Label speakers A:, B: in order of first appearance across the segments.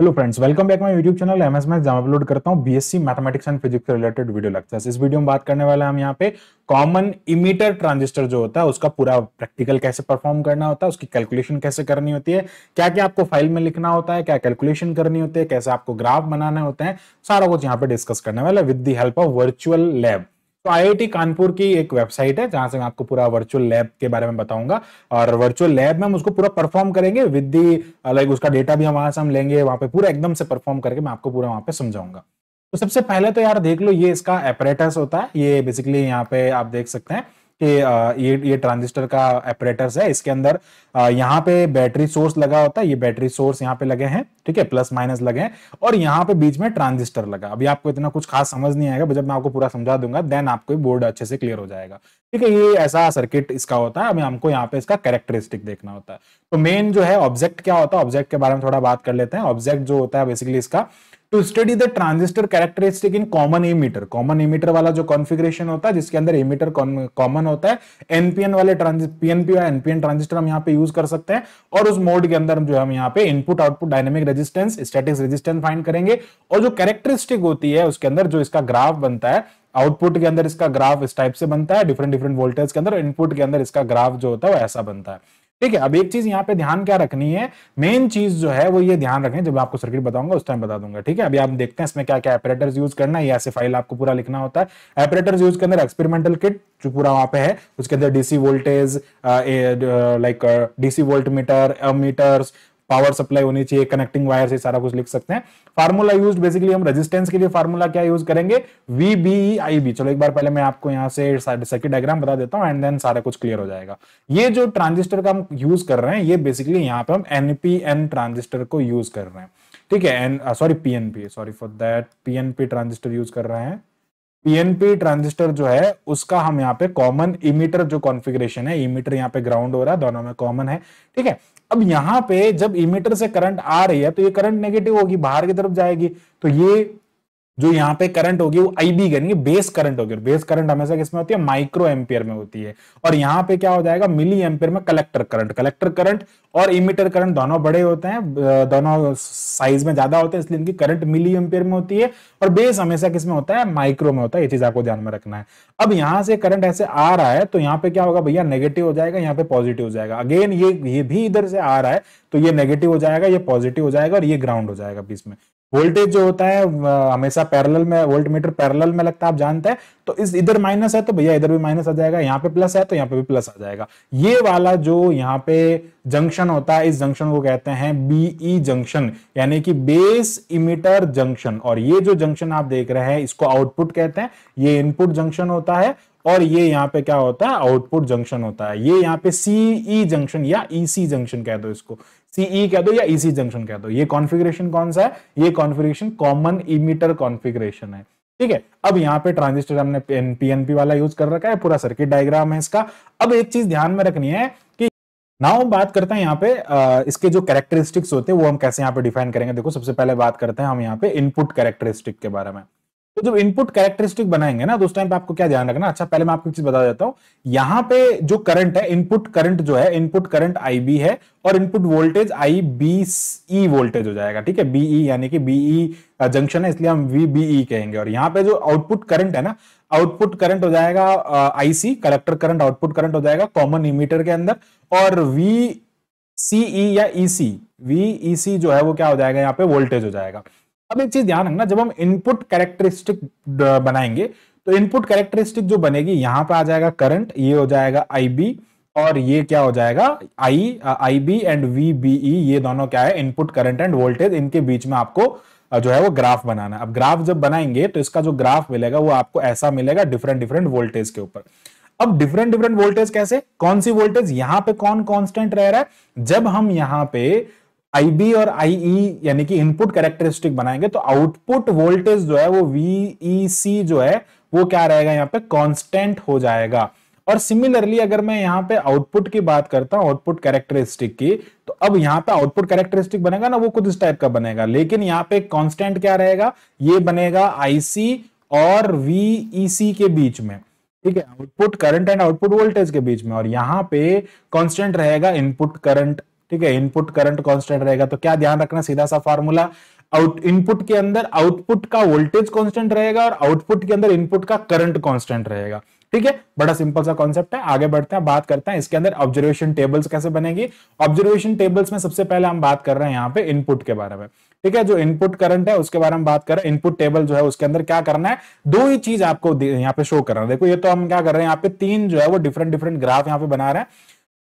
A: Hello friends welcome back my YouTube channel MS math जहां upload करता हूं BSc mathematics and physics related video lectures इस video में बात करने वाले हम यहाँ पे कॉमन इमीटर ट्रांजिस्टर जो होता है उसका पूरा प्रैक्टिकल कैसे परफॉर्म करना होता है उसकी कैलकुलेशन कैसे करनी होती है क्या क्या आपको फाइल में लिखना होता है क्या कैलकुलेशन करनी होती है कैसे आपको ग्राफ बनाने होते हैं सारा कुछ यहाँ पे डिस्कस करने वाला with the help of virtual lab तो आईआईटी कानपुर की एक वेबसाइट है जहां से मैं आपको पूरा वर्चुअल लैब के बारे में बताऊंगा और वर्चुअल लैब में हम उसको पूरा परफॉर्म करेंगे विद दी लाइक उसका डेटा भी हम वहां से हम लेंगे वहां पे पूरा एकदम से परफॉर्म करके मैं आपको पूरा वहां पे समझाऊंगा तो सबसे पहले तो यार देख लो ये इसका एपरेटस होता है ये बेसिकली यहाँ पे आप देख सकते हैं कि ये ये ट्रांजिस्टर का एपरेटर्स है इसके अंदर यहाँ पे बैटरी सोर्स लगा होता है ये बैटरी सोर्स यहाँ पे लगे हैं ठीक है प्लस माइनस लगे हैं और यहाँ पे बीच में ट्रांजिस्टर लगा अभी आपको इतना कुछ खास समझ नहीं आएगा जब मैं आपको पूरा समझा दूंगा देन आपको बोर्ड अच्छे से क्लियर हो जाएगा ठीक है ये ऐसा सर्किट इसका होता है अभी हमको यहाँ पे इसका कैरेक्टरिस्टिक देखना होता है तो मेन जो है ऑब्जेक्ट क्या होता है ऑब्जेक्ट के बारे में थोड़ा बात कर लेते हैं ऑब्जेक्ट जो होता है बेसिकली इसका to study the transistor characteristic in common emitter common emitter वाला जो कॉन्फिग्रेशन होता है जिसके अंदर एमीटर कॉमन होता है एनपीएन वाले पीएनपी और एनपीएन ट्रांजिस्टर हम यहाँ पे यूज कर सकते हैं और उस मोड के अंदर जो हम यहाँ पे input output dynamic resistance statics resistance find करेंगे और जो कैरेक्टरिस्टिक होती है उसके अंदर जो इसका ग्राफ बनता है आउटपुट के अंदर इसका ग्राफ इस टाइप से बनता है डिफरेंट डिफरेंट वोल्टेज के अंदर इनपुट के अंदर इसका ग्राफ जो होता है वो ऐसा बनता है ठीक है अब एक चीज यहाँ पे ध्यान क्या रखनी है मेन चीज जो है वो ये ध्यान रखें जब आपको सर्किट बताऊंगा उस टाइम बता दूंगा ठीक है अभी आप देखते हैं इसमें क्या क्या ऑपरेटर्स यूज करना है ऐसे फाइल आपको पूरा लिखना होता है ऑपरेटर्स यूज के अंदर एक्सपेरिमेंटल किट जो पूरा वहां पे है उसके अंदर DC voltage like DC volt meter meters power supply होनी चाहिए कनेक्टिंग वायर से सारा कुछ लिख सकते हैं फार्मूला यूज बेसिकली हम रेजिस्टेंस के लिए फार्मूला क्या यूज करेंगे वी बी आई बी चलो एक बार पहले मैं आपको यहाँ से सर्किट डायग्राम बता देता हूँ एंड देन सारा कुछ क्लियर हो जाएगा ये जो ट्रांजिस्टर का हम यूज कर रहे हैं ये बेसिकली यहाँ पे हम एनपीएन ट्रांजिस्टर को यूज कर रहे हैं ठीक है N sorry PNP sorry for that PNP transistor use कर रहे हैं पीएनपी ट्रांजिस्टर जो है उसका हम यहाँ पे कॉमन इमीटर जो कॉन्फ़िगरेशन है इमीटर यहाँ पे ग्राउंड हो रहा है दोनों में कॉमन है ठीक है अब यहां पे जब इमीटर से करंट आ रही है तो ये करंट नेगेटिव होगी बाहर की तरफ जाएगी तो ये जो यहाँ पे करंट होगी वो आई बी करेंगे बेस करंट होगी और बेस करंट हमेशा किसमें होती है माइक्रो एम्पियर में होती है और यहाँ पे क्या हो जाएगा मिली एम्पियर में कलेक्टर करंट कलेक्टर करंट और इमीटर करंट दोनों बड़े होते हैं दोनों साइज में ज्यादा होते हैं इसलिए इनकी करंट मिली एम्पियर में होती है और बेस हमेशा किसमें होता है माइक्रो में होता है ये चीज आपको ध्यान में रखना है अब यहाँ से करंट ऐसे आ रहा है तो यहाँ पे क्या होगा भैया नेगेटिव हो जाएगा यहाँ पे पॉजिटिव हो जाएगा अगेन ये ये भी इधर से आ रहा है तो ये नेगेटिव हो जाएगा ये पॉजिटिव हो जाएगा और ये ग्राउंड हो जाएगा बीच में वोल्टेज जो होता है हमेशा पैरेलल में वोल्ट मीटर पैरेलल में लगता है आप जानते हैं तो इस इधर माइनस है तो भैया इधर भी माइनस आ जाएगा यहाँ पे प्लस है तो यहाँ पे भी प्लस आ जाएगा ये वाला जो यहाँ पे जंक्शन होता है इस जंक्शन को कहते हैं बीई जंक्शन e यानी कि बेस इमिटर जंक्शन और ये जो जंक्शन आप देख रहे हैं इसको आउटपुट कहते हैं ये इनपुट जंक्शन होता है और ये यहाँ पे क्या होता है आउटपुट जंक्शन होता है ये यहाँ पे सीई जंक्शन e या ईसी e जंक्शन कह दो इसको सीई e कह दो या ईसी जंक्शन कह दो ये कॉन्फ़िगरेशन कौन सा है ये कॉन्फ़िगरेशन कॉमन इमीटर कॉन्फ़िगरेशन है ठीक है अब यहाँ पे ट्रांजिस्टर हमने पीएनपी वाला यूज कर रखा है पूरा सर्किट डायग्राम है इसका अब एक चीज ध्यान में रखनी है कि ना हम बात करते हैं यहाँ पे आ, इसके जो कैरेक्टरिस्टिक्स होते हैं वो हम कैसे यहाँ पे डिफाइन करेंगे देखो सबसे पहले बात करते हैं हम यहाँ पे इनपुट कैरेक्टरिस्टिक के बारे में तो जब इनपुट कैरेक्टरिस्टिक बनाएंगे ना तो उस टाइम पे आपको क्या ध्यान रखना अच्छा पहले मैं आपको एक चीज बता देता हूं यहां पे जो करंट है इनपुट करंट जो है इनपुट करंट आई बी है और input voltage I B E voltage हो जाएगा ठीक है बीई e यानी कि बीई जंक्शन e, है इसलिए हम वी बीई e कहेंगे और यहाँ पे जो आउटपुट करंट है ना आउटपुट करंट हो जाएगा IC collector current output current हो जाएगा कॉमन इमीटर के अंदर और वी सीई या ईसी वी ईसी जो है वो क्या हो जाएगा यहाँ पे वोल्टेज हो जाएगा अब एक चीज ध्यान रखना जब हम इनपुट कैरेक्टरिस्टिक बनाएंगे तो इनपुट कैरेक्टरिस्टिक जो बनेगी यहां पर आ जाएगा करंट ये हो जाएगा आई और ये क्या हो जाएगा I I B and V B E ये दोनों क्या है इनपुट करंट एंड वोल्टेज इनके बीच में आपको जो है वो ग्राफ बनाना अब ग्राफ जब बनाएंगे तो इसका जो ग्राफ मिलेगा वो आपको ऐसा मिलेगा डिफरेंट डिफरेंट वोल्टेज के ऊपर अब डिफरेंट डिफरेंट वोल्टेज कैसे कौन सी वोल्टेज यहां पे कौन कांस्टेंट रह रहा है जब हम यहां पे आईबी और आईई e यानी कि इनपुट कैरेक्टरिस्टिक बनाएंगे तो आउटपुट वोल्टेज जो है वो वीईसी e जो है वो क्या रहेगा यहाँ पे कांस्टेंट हो जाएगा और सिमिलरली अगर मैं यहाँ पे आउटपुट की बात करता हूं आउटपुट कैरेक्टरिस्टिक की तो अब यहाँ पे आउटपुट कैरेक्टरिस्टिक बनेगा ना वो कुछ इस टाइप का बनेगा लेकिन यहाँ पे कॉन्स्टेंट क्या रहेगा ये बनेगा आईसी और वीईसी e के बीच में ठीक है output current and output voltage के बीच में और यहाँ पे कांस्टेंट रहेगा इनपुट करंट ठीक है इनपुट करंट कांस्टेंट रहेगा तो क्या ध्यान रखना सीधा सा फॉर्मूला आउट इनपुट के अंदर आउटपुट का वोल्टेज कांस्टेंट रहेगा और आउटपुट के अंदर इनपुट का करंट कांस्टेंट रहेगा ठीक है बड़ा सिंपल सा कॉन्सेप्ट है आगे बढ़ते हैं बात करते हैं इसके अंदर ऑब्जर्वेशन टेबल्स कैसे बनेगी ऑब्जर्वेशन टेबल्स में सबसे पहले हम बात कर रहे हैं यहाँ पे इनपुट के बारे में ठीक है जो इनपुट करंट है उसके बारे में बात कर रहे हैं इनपुट टेबल जो है उसके अंदर क्या करना है दो ही चीज आपको यहाँ पे शो करना है देखो ये तो हम क्या कर रहे हैं यहाँ पे तीन जो है वो डिफरेंट डिफरेंट ग्राफ यहाँ पे बना रहे हैं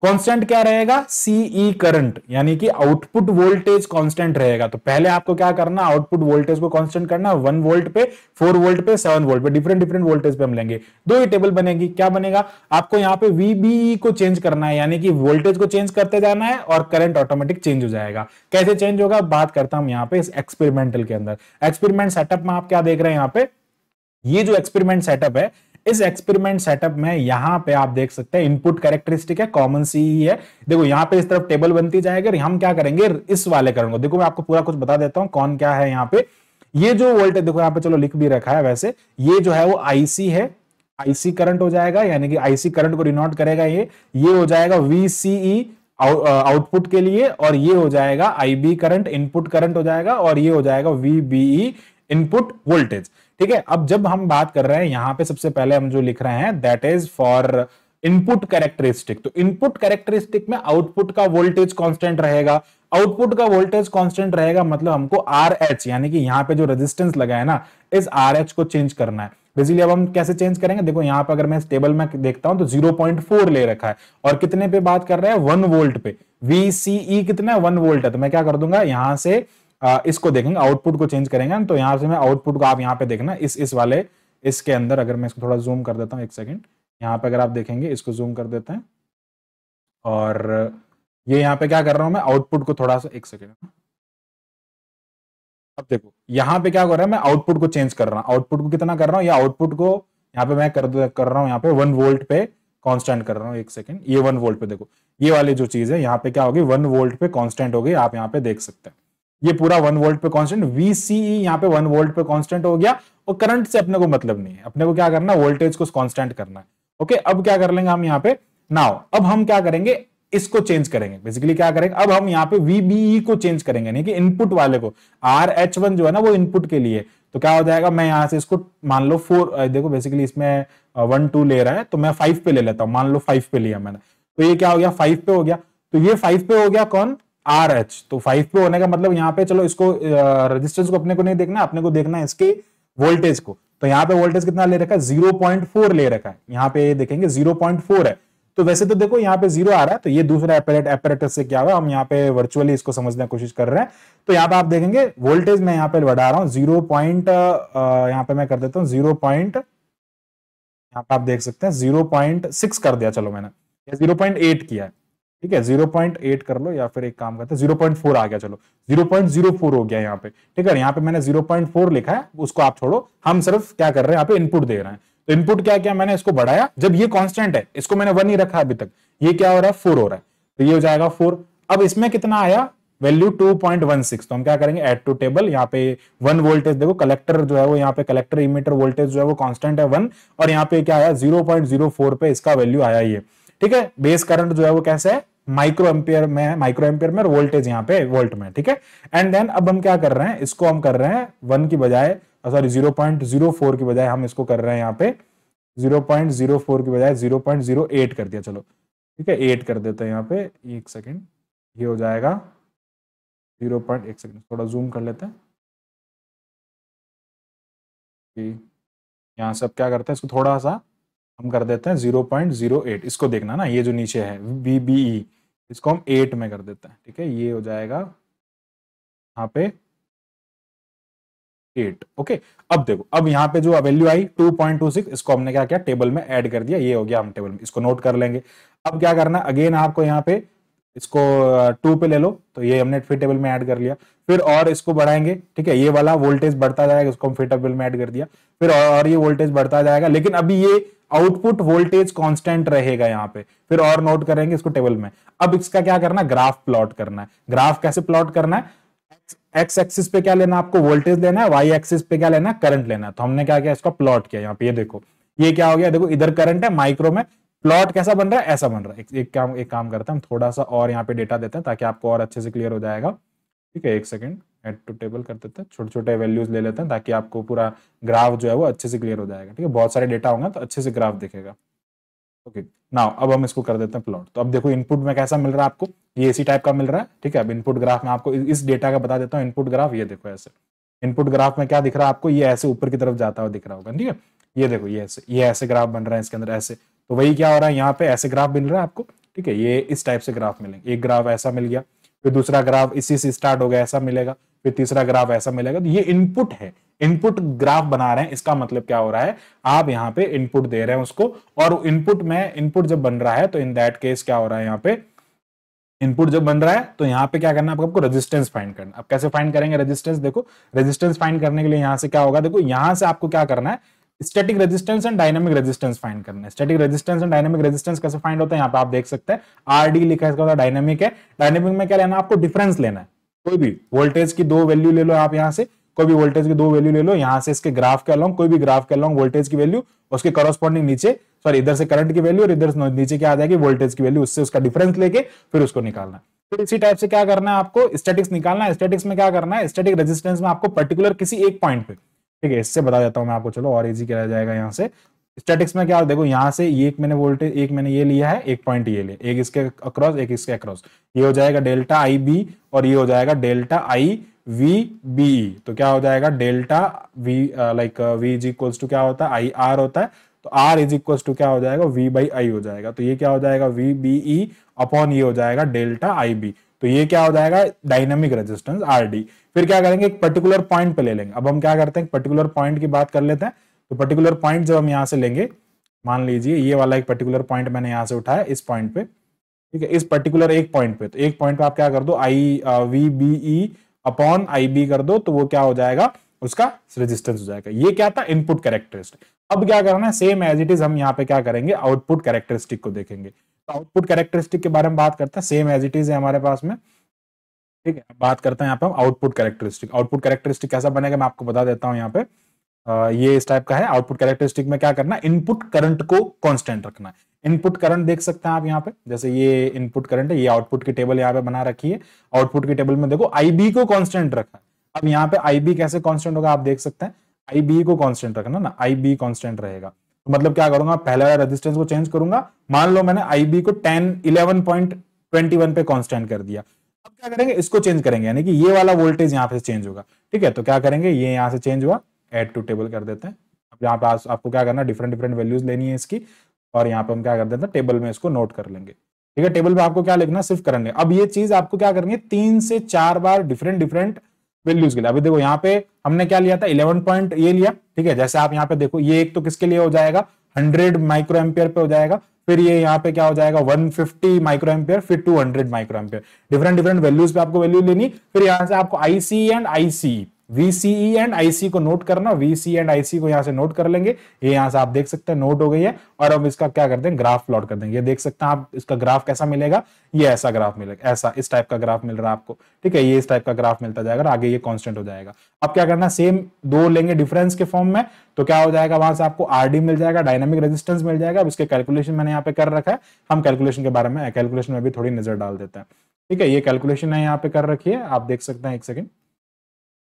A: कांस्टेंट क्या रहेगा सीई करंट e यानी कि आउटपुट वोल्टेज कांस्टेंट रहेगा तो पहले आपको क्या करना आउटपुट वोल्टेज को कांस्टेंट करना वन वोल्ट पे फोर वोल्ट पे सेवन वोल्ट पे डिफरेंट डिफरेंट वोल्टेज पे हम लेंगे दो ही टेबल बनेगी क्या बनेगा आपको यहाँ पे वीबीई e को चेंज करना है यानी कि वोल्टेज को चेंज करते जाना है और करंट ऑटोमेटिक चेंज हो जाएगा कैसे चेंज होगा बात करता हम यहाँ पे इस एक्सपेरिमेंटल के अंदर एक्सपेरिमेंट सेटअप में आप क्या देख रहे हैं यहाँ पे ये जो एक्सपेरिमेंट सेटअप है इस एक्सपेरिमेंट सेटअप में यहाँ पे आप देख सकते हैं इनपुट कैरेक्टरिस्टिक है कॉमन सी ही है देखो यहाँ पे इस तरफ टेबल बनती जाएगी और हम क्या करेंगे इस वाले करण को देखो मैं आपको पूरा कुछ बता देता हूँ कौन क्या है यहाँ पे ये जो वोल्टेज देखो यहाँ पे चलो लिख भी रखा है वैसे ये जो है वो आईसी है आईसी करंट हो जाएगा यानी कि आईसी करंट को डिनोट करेगा ये ये हो जाएगा वीसीई आउटपुट e के लिए और ये हो जाएगा आईबी करंट इनपुट करंट हो जाएगा और ये हो जाएगा वीबीई इनपुट वोल्टेज ठीक है अब जब हम बात कर रहे हैं यहाँ पे सबसे पहले हम जो लिख रहे हैं that is for input characteristic तो इनपुट कैरेक्टरिस्टिक में आउटपुट का वोल्टेज कांस्टेंट रहेगा आउटपुट का वोल्टेज कांस्टेंट रहेगा मतलब हमको आर एच यानी कि यहाँ पे जो रेजिस्टेंस लगा है ना इस आर एच को चेंज करना है बेसिकली अब हम कैसे चेंज करेंगे देखो यहाँ पर अगर मैं इस टेबल में देखता हूं तो 0.4 ले रखा है और कितने पे बात कर रहे हैं वन वोल्ट पे वी ई e कितना है वन वोल्ट है तो मैं क्या कर दूंगा यहां से इसको देखेंगे आउटपुट को चेंज करेंगे तो यहाँ से मैं आउटपुट को आप यहाँ पे देखना इस इस वाले इसके अंदर अगर मैं इसको थोड़ा जूम कर देता हूँ एक सेकेंड यहाँ पे अगर आप देखेंगे इसको जूम कर देते हैं और ये यहाँ पे क्या कर रहा हूँ मैं आउटपुट को थोड़ा सा एक सेकेंड अब देखो यहाँ पे क्या कर रहा है मैं आउटपुट को चेंज कर रहा हूँ आउटपुट को कितना कर रहा हूँ या आउटपुट को यहाँ पे मैं कर कर रहा हूँ यहाँ पे वन वोल्ट पे कांस्टेंट कर रहा हूँ एक सेकेंड ये वन वोल्ट पे देखो ये वाली जो चीज है यहाँ पे क्या होगी वन वोल्ट पे कांस्टेंट होगी आप यहाँ पे देख सकते हैं ये पूरा वन वोल्ट पे कांस्टेंट VCE यहाँ पे वन वोल्ट पे कांस्टेंट हो गया और करंट से अपने को मतलब नहीं है अपने को क्या करना वोल्टेज को कांस्टेंट करना है ओके अब क्या कर लेंगे हम यहाँ पे नाउ अब हम क्या करेंगे इसको चेंज करेंगे बेसिकली क्या करेंगे अब हम यहाँ पे VBE को चेंज करेंगे यानी कि इनपुट वाले को वन जो है ना वो इनपुट के लिए तो क्या हो जाएगा मैं यहाँ से इसको मान लो फोर देखो बेसिकली इसमें वन टू ले रहा है तो मैं फाइव पे ले लेता हूँ मान लो फाइव पे लिया मैंने तो ये क्या हो गया फाइव पे हो गया तो ये फाइव पे हो गया कौन आर एच तो फाइव पे होने का मतलब यहाँ पे चलो इसको रेजिस्टेंस को अपने को नहीं देखना अपने को देखना है इसके वोल्टेज को तो यहाँ पे वोल्टेज कितना ले रखा है जीरो पॉइंट फोर ले रखा है यहाँ पे देखेंगे जीरो पॉइंट फोर है तो वैसे तो देखो यहाँ पे जीरो आ रहा है तो ये दूसरा एपरेट एपरेटर से क्या हुआ हम यहाँ पे वर्चुअली इसको समझने की कोशिश कर रहे हैं तो यहाँ पे आप देखेंगे वोल्टेज मैं यहाँ पे बढ़ा रहा हूँ जीरो पॉइंट यहाँ पे मैं कर देता हूँ जीरो पॉइंट यहाँ पे आप देख सकते हैं जीरो पॉइंट सिक्स कर दिया चलो मैंने जीरो पॉइंट एट किया है ठीक है जीरो पॉइंट एट कर लो या फिर एक काम करते जीरो पॉइंट फोर आ गया चलो जीरो पॉइंट जीरो फोर हो गया यहाँ पे ठीक है यहाँ पे मैंने जीरो पॉइंट फोर लिखा है उसको आप छोड़ो हम सिर्फ क्या कर रहे हैं यहाँ पे इनपुट दे रहे हैं तो इनपुट क्या क्या मैंने इसको बढ़ाया जब ये कॉन्स्टेंट है इसको मैंने वन ही रखा अभी तक ये क्या हो रहा है फोर हो रहा है तो ये हो जाएगा फोर अब इसमें कितना आया वैल्यू 2.16 तो हम क्या करेंगे एड टू टेबल यहाँ पे वन वोल्टेज देखो कलेक्टर जो है वो यहाँ पे कलेक्टर इमीटर वोल्टेज जो है वो कांस्टेंट है वन और यहाँ पे क्या आया 0.04 पे इसका वैल्यू आया ये ठीक है बेस करंट जो है वो कैसे है माइक्रो एम्पियर में माइक्रो एम्पियर में वोल्टेज यहाँ पे वोल्ट में ठीक है एंड देन अब हम क्या कर रहे हैं इसको हम कर रहे हैं वन की बजाय sorry zero point zero four की बजाय हम इसको कर रहे हैं यहाँ पे जीरो पॉइंट जीरो फोर की बजाय जीरो पॉइंट जीरो एट कर दिया चलो ठीक है एट कर देते हैं यहाँ पे एक सेकेंड ये हो जाएगा जीरो पॉइंट एक सेकेंड थोड़ा जूम कर लेते हैं यहाँ से अब क्या करते हैं इसको थोड़ा सा हम कर देते हैं जीरो पॉइंट जीरो एट इसको देखना ना ये जो नीचे है बी बी ई इसको हम एट में कर देते हैं ठीक है ये हो जाएगा यहाँ पे एट ओके अब देखो अब यहाँ पे जो वैल्यू आई टू पॉइंट टू सिक्स इसको हमने क्या किया टेबल में ऐड कर दिया ये हो गया हम टेबल में इसको नोट कर लेंगे अब क्या करना अगेन आपको यहाँ पे इसको टू uh, पे ले लो तो ये हमने फिर टेबल में ऐड कर लिया फिर और इसको बढ़ाएंगे ठीक है ये वाला वोल्टेज बढ़ता जाएगा इसको हम फिर टेबल में ऐड कर दिया फिर और ये वोल्टेज बढ़ता जाएगा लेकिन अभी ये आउटपुट वोल्टेज कांस्टेंट रहेगा यहाँ पे फिर और नोट करेंगे इसको टेबल में अब इसका क्या करना है ग्राफ प्लॉट करना है ग्राफ कैसे प्लॉट करना है एक्स एक्सिस पे क्या लेना आपको वोल्टेज लेना है वाई एक्सिस पे क्या लेना है करंट लेना है तो हमने क्या किया इसका प्लॉट किया यहाँ पे ये देखो ये क्या हो गया देखो इधर करंट है माइक्रो में प्लॉट कैसा बन रहा है ऐसा बन रहा है एक, एक काम एक काम करते हैं हम थोड़ा सा और यहाँ पे डेटा देते हैं ताकि आपको और अच्छे से क्लियर हो जाएगा ठीक है एक सेकेंड एड टू टेबल कर देते हैं छोटे छोटे वैल्यूज ले लेते हैं ताकि आपको पूरा ग्राफ जो है वो अच्छे से क्लियर हो जाएगा ठीक है बहुत सारे डेटा होंगे तो अच्छे से ग्राफ दिखेगा ओके okay. नाउ अब हम इसको कर देते हैं प्लॉट तो अब देखो इनपुट में कैसा मिल रहा है आपको ये इसी टाइप का मिल रहा है ठीक है अब इनपुट ग्राफ में आपको इस डेटा का बता देता हूँ इनपुट ग्राफ ये देखो ऐसे इनपुट ग्राफ में क्या दिख रहा है आपको ये ऐसे ऊपर की तरफ जाता हुआ दिख रहा होगा ठीक है ये देखो ये ऐसे ये ऐसे ग्राफ बन रहे हैं इसके अंदर ऐसे तो वही क्या हो रहा है यहाँ पे ऐसे ग्राफ मिल रहा है आपको ठीक है ये इस टाइप से ग्राफ मिलेंगे एक ग्राफ ऐसा मिल गया फिर दूसरा ग्राफ इसी से स्टार्ट हो गया ऐसा मिलेगा फिर तीसरा ग्राफ ऐसा मिलेगा तो ये इनपुट है इनपुट ग्राफ बना रहे हैं इसका मतलब क्या हो रहा है आप यहाँ पे इनपुट दे रहे हैं उसको और इनपुट में इनपुट जब बन रहा है तो इन दैट केस क्या हो रहा है यहाँ पे इनपुट जब बन रहा है तो यहाँ पे क्या करना है आपको रेजिस्टेंस फाइंड करना अब कैसे फाइंड करेंगे रेजिस्टेंस देखो रेजिस्टेंस फाइंड करने के लिए यहाँ से क्या होगा देखो यहाँ से आपको क्या करना है static resistance and dynamic resistance find करना है static resistance and dynamic resistance कैसे फाइंड होता है यहाँ पे आप देख सकते हैं आर डी लिखा है इसका डायनामिक मतलब है डायनामिक में क्या लेना आपको डिफरेंस लेना है कोई भी वोल्टेज की दो वैल्यू ले लो आप यहाँ से कोई भी वोल्टेज की दो वैल्यू ले लो यहाँ से इसके ग्राफ के अलॉन्ग कोई भी ग्राफ के अलॉन्ग वोल्टेज की वैल्यू उसके करस्पॉन्डिंग नीचे सॉरी इधर से करंट की वैल्यू और इधर से नीचे क्या आ जाएगी वोल्टेज की वैल्यू उससे उसका डिफरेंस लेके फिर उसको निकालना फिर इसी टाइप से क्या करना है आपको स्टेटिक्स निकालना स्टेटिक्स में क्या करना है स्टेटिक रेजिस्टेंस में आपको पर्टिकुलर किसी एक पॉइंट पे ठीक है इससे बता देता हूँ मैं आपको चलो और इजी किया जाएगा यहाँ से स्टैटिक्स में क्या हो देखो यहाँ से एक मैंने वोल्टेज एक मैंने ये लिया है एक पॉइंट ये लिया एक इसके अक्रॉस एक इसके अक्रॉस ये हो जाएगा डेल्टा आई बी और ये हो जाएगा डेल्टा आई वी बी तो क्या हो जाएगा delta V like V is equals to क्या होता है आई आर होता है तो आर इज इक्वल्स टू क्या हो जाएगा वी बाई आई हो जाएगा तो ये क्या हो जाएगा वी बी ई अपॉन ये हो जाएगा डेल्टा आई बी तो ये क्या हो जाएगा डायनामिक रेजिस्टेंस आर डी फिर क्या करेंगे एक पर्टिकुलर पॉइंट पे ले लेंगे अब हम क्या करते हैं पर्टिकुलर पॉइंट की बात कर लेते हैं तो पर्टिकुलर पॉइंट जब हम यहाँ से लेंगे मान लीजिए ये वाला एक पर्टिकुलर पॉइंट मैंने यहाँ से उठाया इस पॉइंट पे ठीक है इस पर्टिकुलर एक पॉइंट पे तो एक पॉइंट पे आप क्या कर दो I V B E upon I B कर दो तो वो क्या हो जाएगा उसका रेजिस्टेंस हो जाएगा ये क्या था इनपुट कैरेक्टरिस्टिक अब क्या करना है सेम एज इट इज हम यहाँ पे क्या करेंगे आउटपुट कैरेक्टरिस्टिक को देखेंगे तो आउटपुट कैरेक्टरिस्टिक के बारे में बात करते हैं सेम एज इट इज है हमारे पास में ठीक है बात करते हैं यहाँ पे हम आउटपुट कैरेक्टरिस्टिक आउटपुट कैरेक्टरिस्टिक कैसा बनेगा मैं आपको बता देता हूँ यहाँ पे ये इस टाइप का है आउटपुट कैरेक्टरिस्टिक में क्या करना इनपुट करंट को कांस्टेंट रखना है इनपुट करंट देख सकते हैं आप यहाँ पे जैसे ये इनपुट करंट है ये आउटपुट की टेबल यहाँ पे बना रखी है आउटपुट की टेबल में देखो आईबी को कांस्टेंट रखा है अब यहाँ पे आईबी कैसे कांस्टेंट होगा आप देख सकते हैं आईबी को कांस्टेंट रखना ना आईबी कांस्टेंट रहेगा तो मतलब क्या करूंगा पहले वाला रेजिस्टेंस को चेंज करूंगा मान लो मैंने आईबी को ten eleven point twenty one पे कॉन्स्टेंट कर दिया अब क्या करेंगे इसको चेंज करेंगे यानी कि ये वाला वोल्टेज यहाँ पे चेंज होगा ठीक है तो क्या करेंगे ये यहाँ से चेंज हुआ एड टू टेबल कर देते हैं अब यहाँ पे आपको क्या करना डिफरेंट डिफरेंट वैल्यूज लेनी है इसकी और यहाँ पे हम क्या कर देते हैं टेबल में इसको नोट कर लेंगे ठीक है टेबल में आपको क्या लिखना सिर्फ करेंगे अब ये चीज आपको क्या करनी है तीन से चार बार डिफरेंट डिफरेंट वैल्यूज के लिए अभी देखो यहाँ पे हमने क्या लिया था इलेवन पॉइंट ये लिया ठीक है जैसे आप यहाँ पे देखो ये एक तो किसके लिए हो जाएगा हंड्रेड माइक्रो एम्पियर पे हो जाएगा फिर ये यहाँ पे क्या हो जाएगा 150 माइक्रो एम्पियर फिर 200 micro ampere different different values पे आपको वैल्यू लेनी फिर यहाँ से आपको IC and IC VCE and IC को नोट करना वीसी एंड आईसी को यहां से नोट कर लेंगे ये यहां से आप देख सकते हैं नोट हो गई है और अब इसका क्या करते हैं ग्राफ प्लॉट कर देंगे ये देख सकते हैं आप इसका ग्राफ कैसा मिलेगा ये ऐसा ग्राफ मिलेगा ऐसा इस टाइप का ग्राफ मिल रहा है आपको ठीक है ये इस टाइप का ग्राफ मिलता जाएगा आगे ये कॉन्स्टेंट हो जाएगा अब क्या करना सेम दो लेंगे डिफरेंस के फॉर्म में तो क्या हो जाएगा वहां से आपको आरडी मिल जाएगा डायनामिक रेजिस्टेंस मिल जाएगा अब इसके कैलकुलेशन मैंने यहाँ पे कर रखा है हम कैलकुलेशन के बारे में कैलकुलेशन में भी थोड़ी नजर डाल देते हैं ठीक है ये कैलकुलेशन है यहाँ पे कर रखी है आप देख सकते हैं एक सेकंड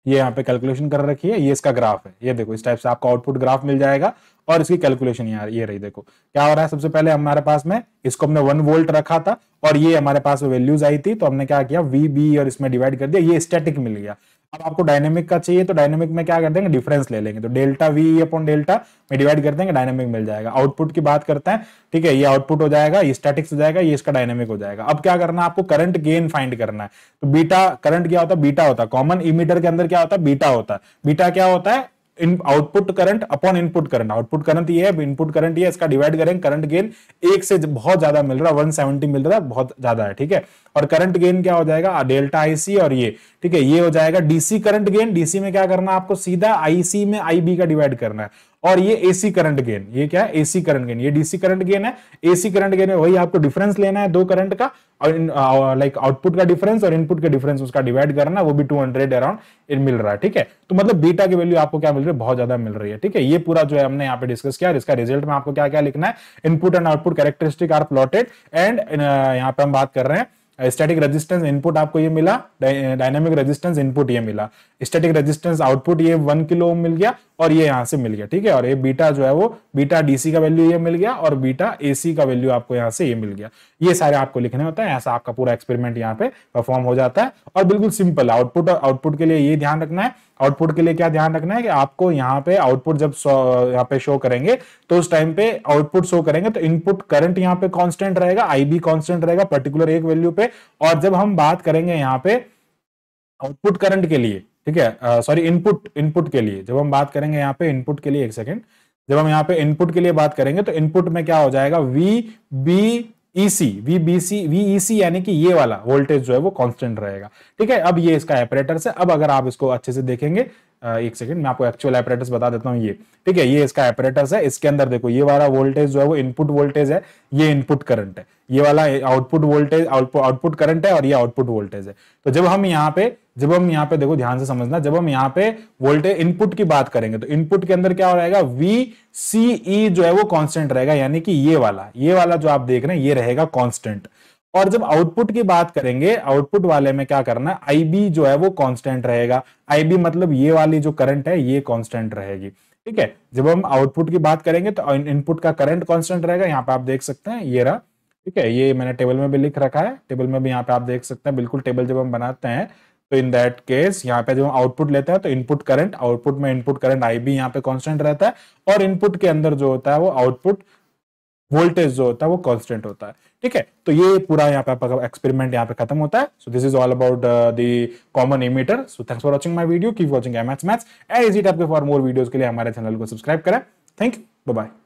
A: ये यहाँ पे कैलकुलेशन कर रखी है ये इसका ग्राफ है ये देखो इस टाइप से आपको आउटपुट ग्राफ मिल जाएगा और इसकी कैलकुलेशन यार ये रही देखो क्या हो रहा है सबसे पहले हमारे पास में इसको हमने वन वोल्ट रखा था और ये हमारे पास वैल्यूज आई थी तो हमने क्या किया वी बी और इसमें डिवाइड कर दिया ये स्टेटिक मिल गया अब आपको डायनेमिक का चाहिए तो डायनेमिक में क्या कर देंगे डिफरेंस ले लेंगे तो डेल्टा वी अपॉन डेल्टा में डिवाइड कर देंगे डायनेमिक मिल जाएगा आउटपुट की बात करते हैं ठीक है ये आउटपुट हो जाएगा ये स्टैटिक्स हो जाएगा ये इसका डायनेमिक हो जाएगा अब क्या करना है आपको करंट गेन फाइंड करना है तो बीटा करंट क्या होता है बीटा होता है कॉमन इमीटर के अंदर क्या होता है बीटा होता है बीटा क्या होता है इन output current upon input current output current ये है इनपुट करंट ये इसका डिवाइड करें करंट गेन एक से बहुत ज्यादा मिल रहा है वन मिल रहा है बहुत ज्यादा है ठीक है और करंट गेन क्या हो जाएगा डेल्टा आईसी और ये ठीक है ये हो जाएगा डीसी करंट गेन डीसी में क्या करना है आपको सीधा आईसी में आईबी का डिवाइड करना है और ये एसी करंट गेन ये क्या है एसी करंट गेन ये डीसी करंट गेन है एसी करंट गेन में वही आपको डिफरेंस लेना है दो करंट का और लाइक आउटपुट का डिफरेंस और इनपुट का डिफरेंस उसका डिवाइड करना वो भी 200 अराउंड मिल रहा है ठीक है तो मतलब बीटा की वैल्यू आपको क्या मिल रही है बहुत ज्यादा मिल रही है ठीक है ये पूरा जो है हमने यहाँ पे डिस्कस किया इसका रिजल्ट में आपको क्या क्या लिखना है input and output characteristic are plotted and यहाँ पे हम बात कर रहे हैं स्टैटिक रेजिस्टेंस इनपुट आपको ये मिला डायनेमिक रेजिस्टेंस इनपुट ये मिला स्टैटिक रेजिस्टेंस आउटपुट ये वन किलो मिल गया और ये यहां से मिल गया ठीक है और ये बीटा जो है वो बीटा डीसी का वैल्यू ये मिल गया और बीटा एसी का वैल्यू आपको यहां से ये मिल गया ये सारे आपको लिखने होता है ऐसा आपका पूरा एक्सपेरिमेंट यहाँ पे परफॉर्म हो जाता है और बिल्कुल सिंपल आउटपुट आउटपुट के लिए ये ध्यान रखना है आउटपुट के लिए क्या ध्यान रखना है कि आपको यहाँ पे आउटपुट जब यहाँ पे शो करेंगे तो उस टाइम पे आउटपुट शो करेंगे तो इनपुट करंट यहाँ पे कॉन्स्टेंट रहेगा आईबी कॉन्स्टेंट रहेगा पर्टिकुलर एक वैल्यू पे और जब हम बात करेंगे यहाँ पे आउटपुट करंट के लिए ठीक है सॉरी इनपुट इनपुट के लिए जब हम बात करेंगे यहाँ पे इनपुट के लिए एक सेकेंड जब हम यहाँ पे इनपुट के लिए बात करेंगे तो इनपुट में क्या हो जाएगा V B V B C V E C यानी कि ये वाला वोल्टेज जो है वो कांस्टेंट रहेगा ठीक है अब ये इसका एपरेटर्स है अब अगर आप इसको अच्छे से देखेंगे एक सेकंड मैं आपको एक्चुअल एपरेटर्स बता देता हूँ ये ठीक है ये इसका एपरेटर्स है इसके अंदर देखो ये वाला वोल्टेज जो है वो इनपुट वोल्टेज है ये इनपुट करंट है ये वाला आउटपुट वोल्टेज आउटपुट करंट है और ये आउटपुट वोल्टेज है तो जब हम यहाँ पे जब हम यहाँ पे देखो ध्यान से समझना जब हम यहाँ पे वोल्टेज इनपुट की बात करेंगे तो इनपुट के अंदर क्या हो रहेगा वी सी ई जो है वो कांस्टेंट रहेगा यानी कि ये वाला ये वाला जो आप देख रहे हैं ये रहेगा कांस्टेंट और जब आउटपुट की बात करेंगे आउटपुट वाले में क्या करना है आईबी जो है वो कॉन्स्टेंट रहेगा आईबी मतलब ये वाली जो करंट है ये कॉन्स्टेंट रहेगी ठीक है जब हम आउटपुट की बात करेंगे तो इनपुट का करंट कॉन्स्टेंट रहेगा यहाँ पे आप देख सकते हैं ये रहा ठीक है ये मैंने टेबल में भी लिख रखा है टेबल में भी यहाँ पे आप देख सकते हैं बिल्कुल टेबल जब हम बनाते हैं तो इन दैट केस यहाँ पे जो आउटपुट लेता है तो इनपुट करंट आउटपुट में इनपुट करंट आई बी यहाँ पे कॉन्स्टेंट रहता है और इनपुट के अंदर जो होता है वो आउटपुट वोल्टेज जो होता है वो कॉन्स्टेंट होता है ठीक है तो ये पूरा यहाँ पे एक्सपेरिमेंट यहाँ पे खत्म होता है so this is all about the common emitter so thanks for watching my video keep M MH maths and इसी टाइप के फॉर मोर वीडियोस के लिए हमारे चैनल को सब्सक्राइब करें थैंक यू बाय